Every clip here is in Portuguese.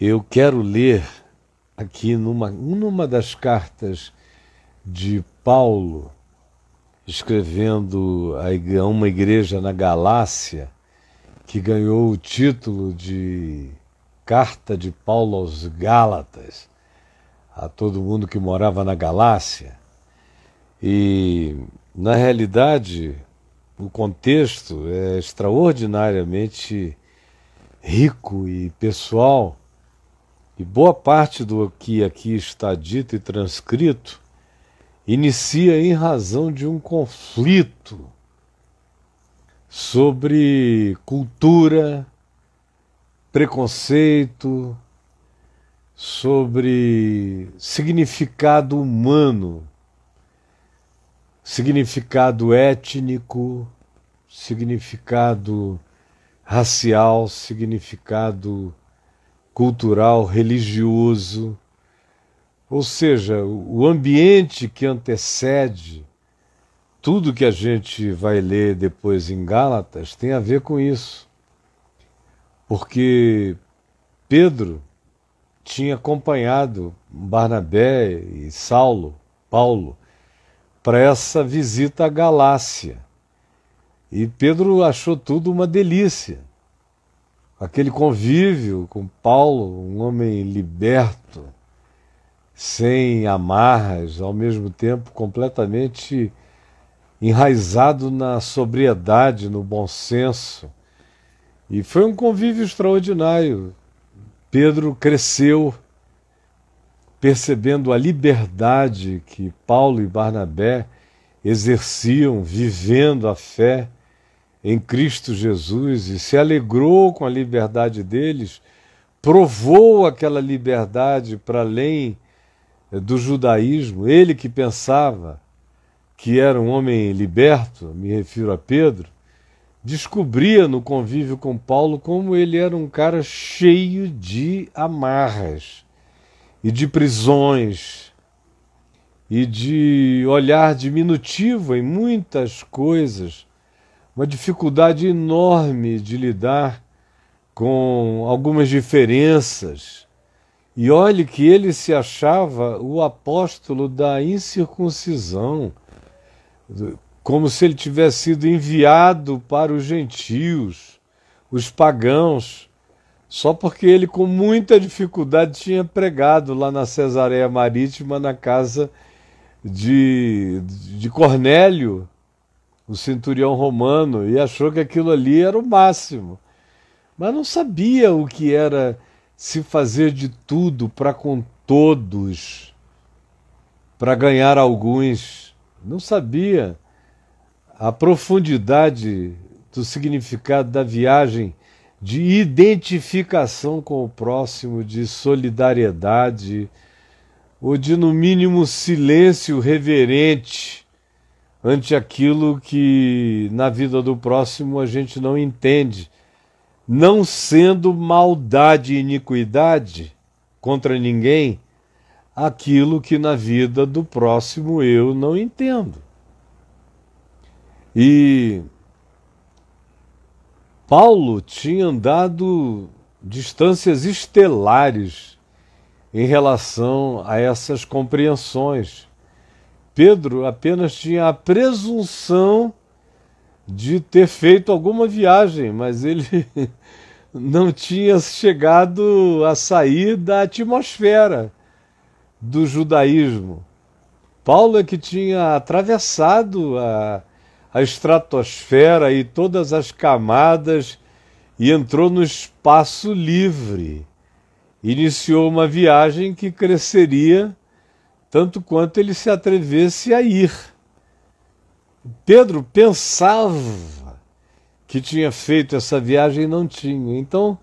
Eu quero ler aqui numa, numa das cartas de Paulo, escrevendo a uma igreja na Galácia, que ganhou o título de Carta de Paulo aos Gálatas, a todo mundo que morava na Galácia. E, na realidade, o contexto é extraordinariamente rico e pessoal e boa parte do que aqui está dito e transcrito inicia em razão de um conflito sobre cultura, preconceito, sobre significado humano, significado étnico, significado racial, significado cultural, religioso. Ou seja, o ambiente que antecede tudo que a gente vai ler depois em Gálatas tem a ver com isso. Porque Pedro tinha acompanhado Barnabé e Saulo, Paulo, para essa visita à Galácia. E Pedro achou tudo uma delícia aquele convívio com Paulo, um homem liberto, sem amarras, ao mesmo tempo completamente enraizado na sobriedade, no bom senso. E foi um convívio extraordinário. Pedro cresceu percebendo a liberdade que Paulo e Barnabé exerciam vivendo a fé em Cristo Jesus e se alegrou com a liberdade deles, provou aquela liberdade para além eh, do judaísmo, ele que pensava que era um homem liberto, me refiro a Pedro, descobria no convívio com Paulo como ele era um cara cheio de amarras e de prisões e de olhar diminutivo em muitas coisas uma dificuldade enorme de lidar com algumas diferenças. E olhe que ele se achava o apóstolo da incircuncisão, como se ele tivesse sido enviado para os gentios, os pagãos, só porque ele, com muita dificuldade, tinha pregado lá na Cesareia Marítima, na casa de, de Cornélio, o centurião romano e achou que aquilo ali era o máximo. Mas não sabia o que era se fazer de tudo para com todos, para ganhar alguns. Não sabia a profundidade do significado da viagem de identificação com o próximo, de solidariedade, ou de, no mínimo, silêncio reverente ante aquilo que na vida do próximo a gente não entende, não sendo maldade e iniquidade contra ninguém aquilo que na vida do próximo eu não entendo. E Paulo tinha andado distâncias estelares em relação a essas compreensões. Pedro apenas tinha a presunção de ter feito alguma viagem, mas ele não tinha chegado a sair da atmosfera do judaísmo. Paulo é que tinha atravessado a, a estratosfera e todas as camadas e entrou no espaço livre. Iniciou uma viagem que cresceria tanto quanto ele se atrevesse a ir. Pedro pensava que tinha feito essa viagem e não tinha. Então,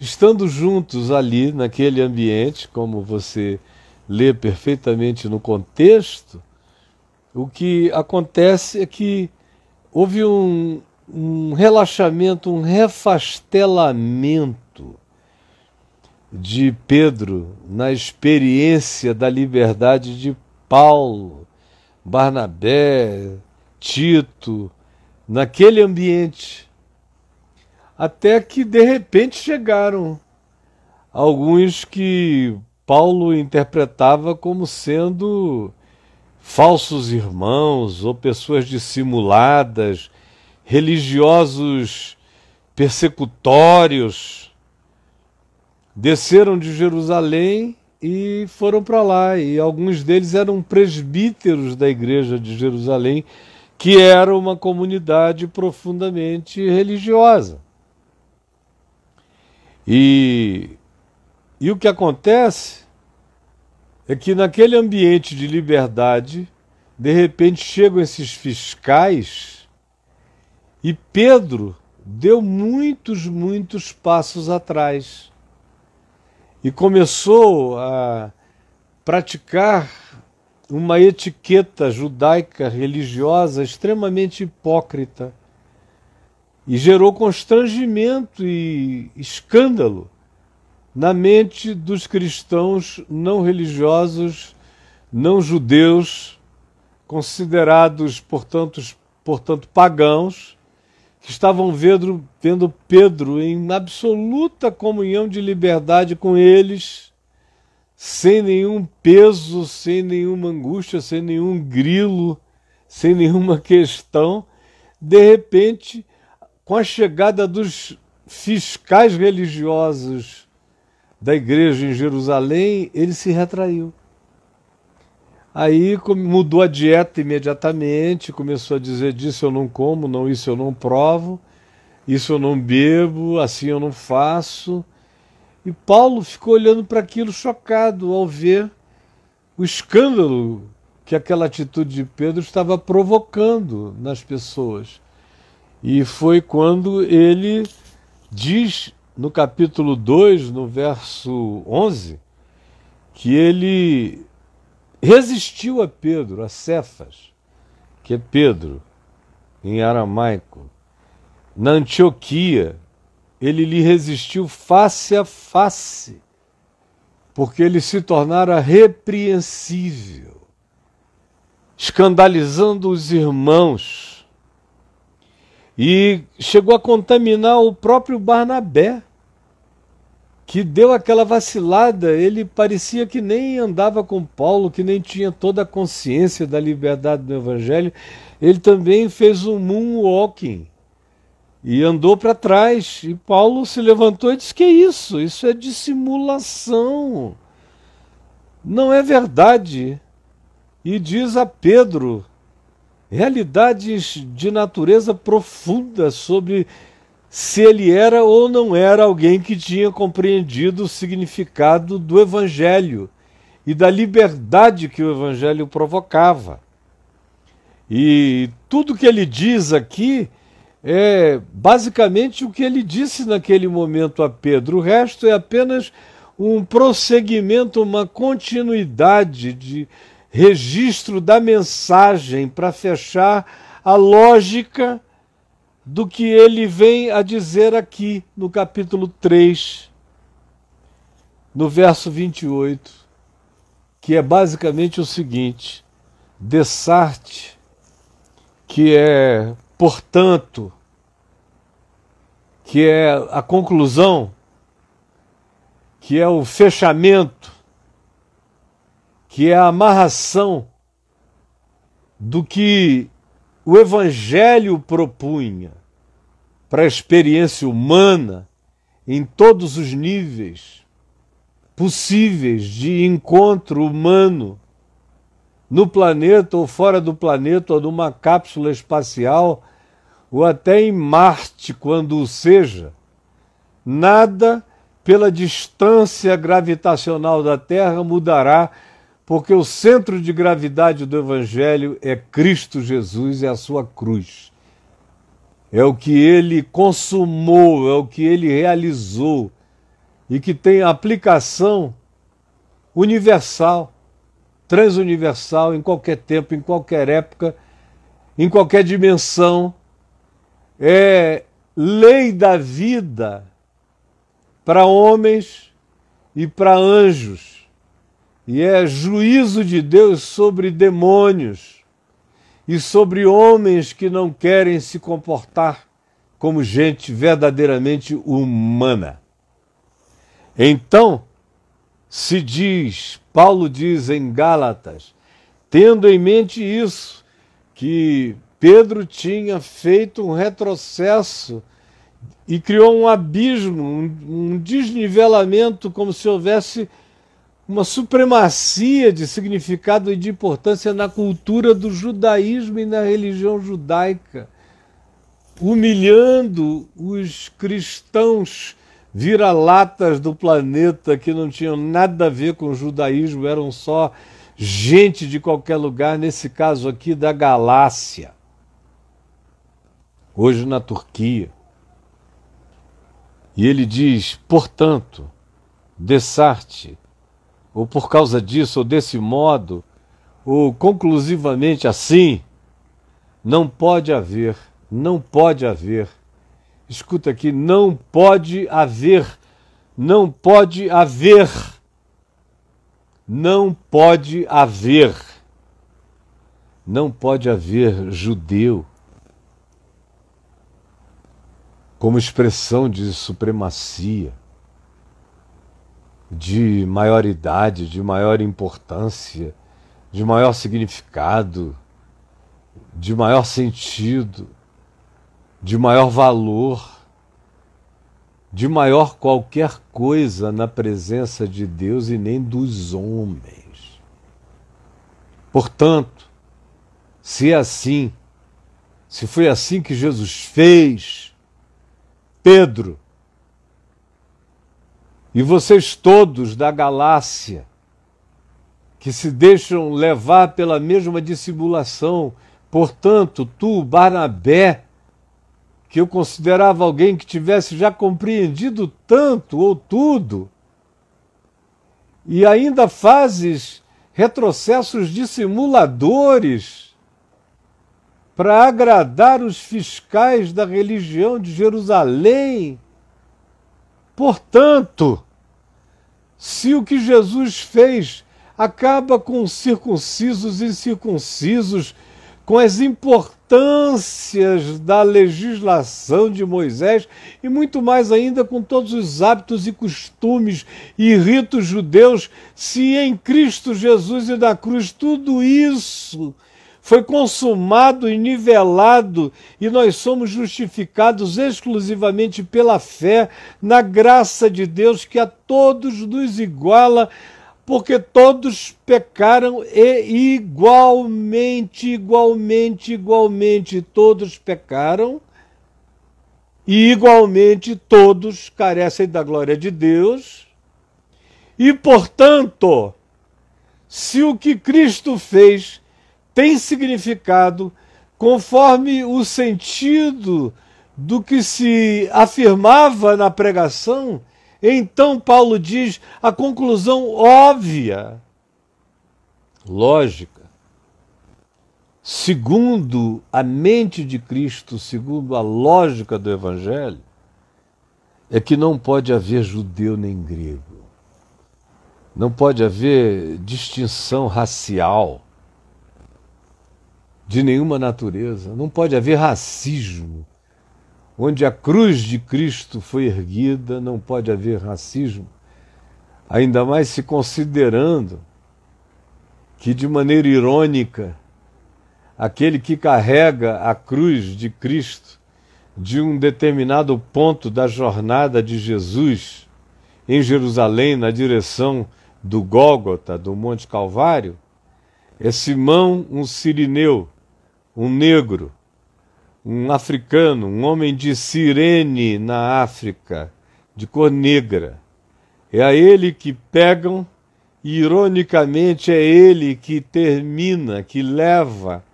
estando juntos ali, naquele ambiente, como você lê perfeitamente no contexto, o que acontece é que houve um, um relaxamento, um refastelamento de Pedro, na experiência da liberdade de Paulo, Barnabé, Tito, naquele ambiente. Até que de repente chegaram alguns que Paulo interpretava como sendo falsos irmãos ou pessoas dissimuladas, religiosos persecutórios desceram de Jerusalém e foram para lá. E alguns deles eram presbíteros da igreja de Jerusalém, que era uma comunidade profundamente religiosa. E, e o que acontece é que naquele ambiente de liberdade, de repente chegam esses fiscais e Pedro deu muitos, muitos passos atrás e começou a praticar uma etiqueta judaica religiosa extremamente hipócrita e gerou constrangimento e escândalo na mente dos cristãos não religiosos, não judeus, considerados, portanto, portanto pagãos estavam vendo, vendo Pedro em absoluta comunhão de liberdade com eles, sem nenhum peso, sem nenhuma angústia, sem nenhum grilo, sem nenhuma questão. De repente, com a chegada dos fiscais religiosos da igreja em Jerusalém, ele se retraiu. Aí mudou a dieta imediatamente, começou a dizer disso eu não como, não isso eu não provo, isso eu não bebo, assim eu não faço. E Paulo ficou olhando para aquilo chocado ao ver o escândalo que aquela atitude de Pedro estava provocando nas pessoas. E foi quando ele diz no capítulo 2, no verso 11, que ele resistiu a Pedro, a Cefas, que é Pedro, em aramaico, na Antioquia, ele lhe resistiu face a face, porque ele se tornara repreensível, escandalizando os irmãos. E chegou a contaminar o próprio Barnabé que deu aquela vacilada, ele parecia que nem andava com Paulo, que nem tinha toda a consciência da liberdade do Evangelho. Ele também fez um moonwalking e andou para trás. E Paulo se levantou e disse: Que é isso? Isso é dissimulação. Não é verdade. E diz a Pedro: realidades de natureza profunda sobre se ele era ou não era alguém que tinha compreendido o significado do Evangelho e da liberdade que o Evangelho provocava. E tudo que ele diz aqui é basicamente o que ele disse naquele momento a Pedro. O resto é apenas um prosseguimento, uma continuidade de registro da mensagem para fechar a lógica do que ele vem a dizer aqui no capítulo 3, no verso 28, que é basicamente o seguinte: Dessarte, que é, portanto, que é a conclusão, que é o fechamento, que é a amarração do que o Evangelho propunha para a experiência humana em todos os níveis possíveis de encontro humano no planeta ou fora do planeta ou numa cápsula espacial ou até em Marte, quando o seja, nada pela distância gravitacional da Terra mudará porque o centro de gravidade do Evangelho é Cristo Jesus e a sua cruz. É o que ele consumou, é o que ele realizou e que tem aplicação universal, transuniversal, em qualquer tempo, em qualquer época, em qualquer dimensão. É lei da vida para homens e para anjos e é juízo de Deus sobre demônios e sobre homens que não querem se comportar como gente verdadeiramente humana. Então, se diz, Paulo diz em Gálatas, tendo em mente isso, que Pedro tinha feito um retrocesso e criou um abismo, um, desnivelamento, como se houvesse uma supremacia de significado e de importância na cultura do judaísmo e na religião judaica, humilhando os cristãos vira-latas do planeta que não tinham nada a ver com o judaísmo, eram só gente de qualquer lugar, nesse caso aqui da Galácia, hoje na Turquia. E ele diz, portanto, desarte ou por causa disso, ou desse modo, ou conclusivamente assim, não pode haver, não pode haver. Escuta aqui, não pode haver, não pode haver, não pode haver, não pode haver judeu como expressão de supremacia de maior idade, de maior importância, de maior significado, de maior sentido, de maior valor, de maior qualquer coisa na presença de Deus e nem dos homens. Portanto, se é assim, se foi assim que Jesus fez, Pedro, e vocês todos da galáxia, que se deixam levar pela mesma dissimulação, portanto, tu, Barnabé, que eu considerava alguém que tivesse já compreendido tanto ou tudo, e ainda fazes retrocessos dissimuladores para agradar os fiscais da religião de Jerusalém. Portanto, se o que Jesus fez acaba com circuncisos e incircuncisos, com as importâncias da legislação de Moisés e muito mais ainda com todos os hábitos e costumes e ritos judeus, se em Cristo Jesus e na cruz tudo isso foi consumado e nivelado, e nós somos justificados exclusivamente pela fé na graça de Deus que a todos nos iguala, porque todos pecaram e igualmente, igualmente, igualmente todos pecaram. E igualmente todos carecem da glória de Deus. E, portanto, se o que Cristo fez tem significado conforme o sentido do que se afirmava na pregação, então Paulo diz a conclusão óbvia, lógica, segundo a mente de Cristo, segundo a lógica do Evangelho, é que não pode haver judeu nem grego. Não pode haver distinção racial de nenhuma natureza, não pode haver racismo. Onde a cruz de Cristo foi erguida, não pode haver racismo, ainda mais se considerando que, de maneira irônica, aquele que carrega a cruz de Cristo de um determinado ponto da jornada de Jesus em Jerusalém, na direção do Gólgota, do Monte Calvário, é Simão, um sirineu um negro, um africano, um homem de Sirene na África, de cor negra. É a ele que pegam e, ironicamente, é ele que termina, que leva,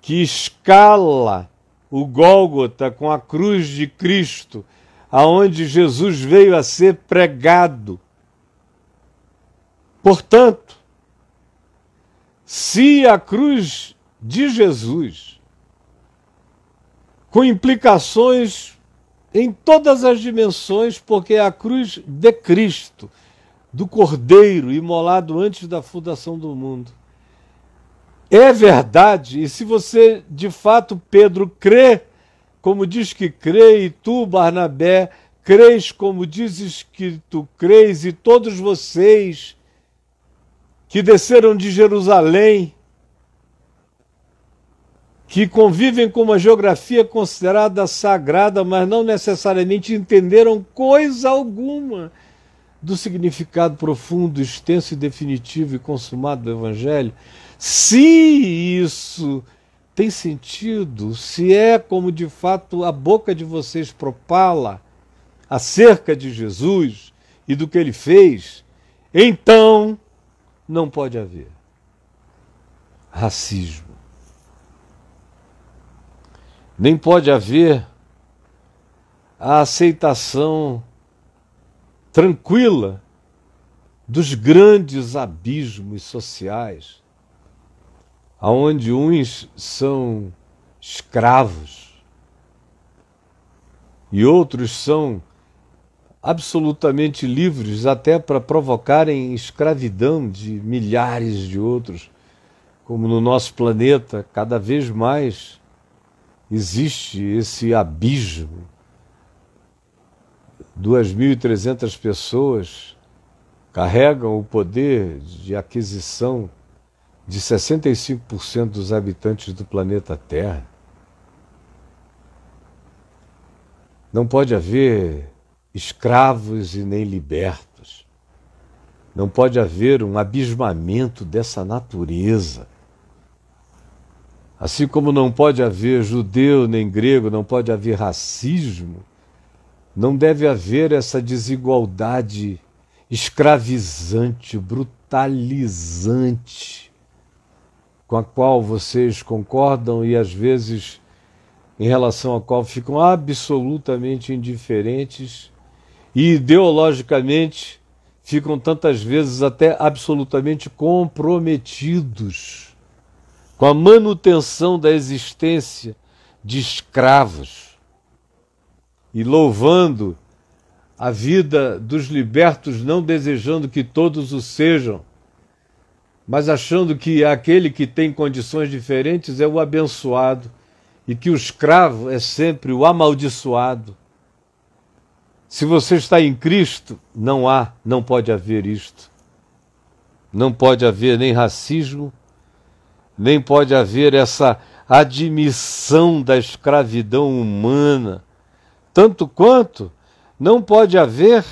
que escala o Gólgota com a cruz de Cristo, aonde Jesus veio a ser pregado. Portanto, se a cruz de Jesus, com implicações em todas as dimensões, porque é a cruz de Cristo, do Cordeiro imolado antes da fundação do mundo. É verdade, e se você de fato, Pedro, crê, como diz que crê, e tu, Barnabé, crês como dizes que tu crês, e todos vocês que desceram de Jerusalém, que convivem com uma geografia considerada sagrada, mas não necessariamente entenderam coisa alguma do significado profundo, extenso e definitivo e consumado do Evangelho, se isso tem sentido, se é como de fato a boca de vocês propala acerca de Jesus e do que ele fez, então não pode haver racismo nem pode haver a aceitação tranquila dos grandes abismos sociais, aonde uns são escravos e outros são absolutamente livres até para provocarem escravidão de milhares de outros, como no nosso planeta cada vez mais existe esse abismo. 2.300 pessoas carregam o poder de aquisição de 65% dos habitantes do planeta Terra. Não pode haver escravos e nem libertos. Não pode haver um abismamento dessa natureza. Assim como não pode haver judeu nem grego, não pode haver racismo, não deve haver essa desigualdade escravizante, brutalizante, com a qual vocês concordam e às vezes em relação à qual ficam absolutamente indiferentes e ideologicamente ficam tantas vezes até absolutamente comprometidos com a manutenção da existência de escravos e louvando a vida dos libertos, não desejando que todos o sejam, mas achando que aquele que tem condições diferentes é o abençoado e que o escravo é sempre o amaldiçoado. Se você está em Cristo, não há, não pode haver isto. Não pode haver nem racismo, nem pode haver essa admissão da escravidão humana, tanto quanto não pode haver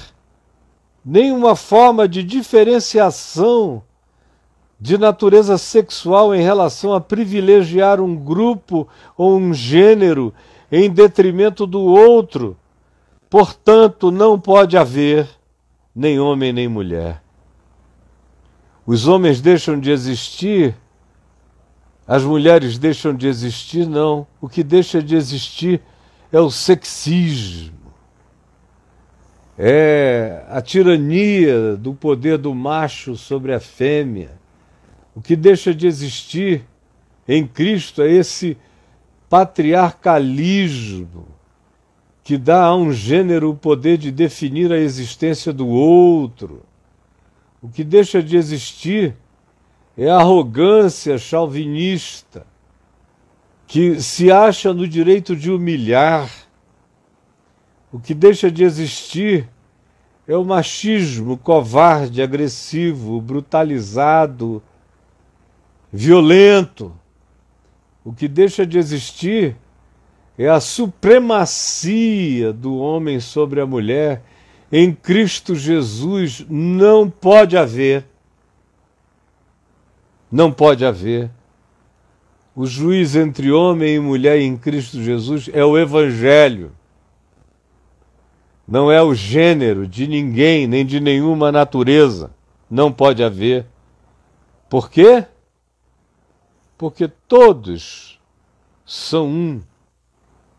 nenhuma forma de diferenciação de natureza sexual em relação a privilegiar um grupo ou um gênero em detrimento do outro. Portanto, não pode haver nem homem nem mulher. Os homens deixam de existir as mulheres deixam de existir? Não. O que deixa de existir é o sexismo. É a tirania do poder do macho sobre a fêmea. O que deixa de existir em Cristo é esse patriarcalismo que dá a um gênero o poder de definir a existência do outro. O que deixa de existir é a arrogância chauvinista que se acha no direito de humilhar. O que deixa de existir é o machismo covarde, agressivo, brutalizado, violento. O que deixa de existir é a supremacia do homem sobre a mulher. Em Cristo Jesus não pode haver não pode haver. O juiz entre homem e mulher em Cristo Jesus é o Evangelho. Não é o gênero de ninguém, nem de nenhuma natureza. Não pode haver. Por quê? Porque todos são um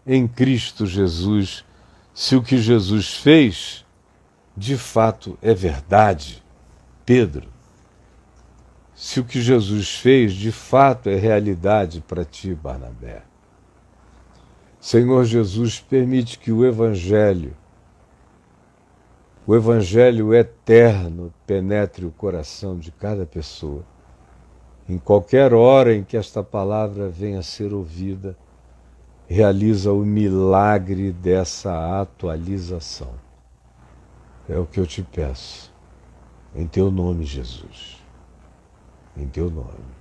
em Cristo Jesus, se o que Jesus fez de fato é verdade. Pedro se o que Jesus fez de fato é realidade para ti, Barnabé. Senhor Jesus, permite que o Evangelho, o Evangelho eterno, penetre o coração de cada pessoa. Em qualquer hora em que esta palavra venha a ser ouvida, realiza o milagre dessa atualização. É o que eu te peço. Em teu nome, Jesus em teu nome.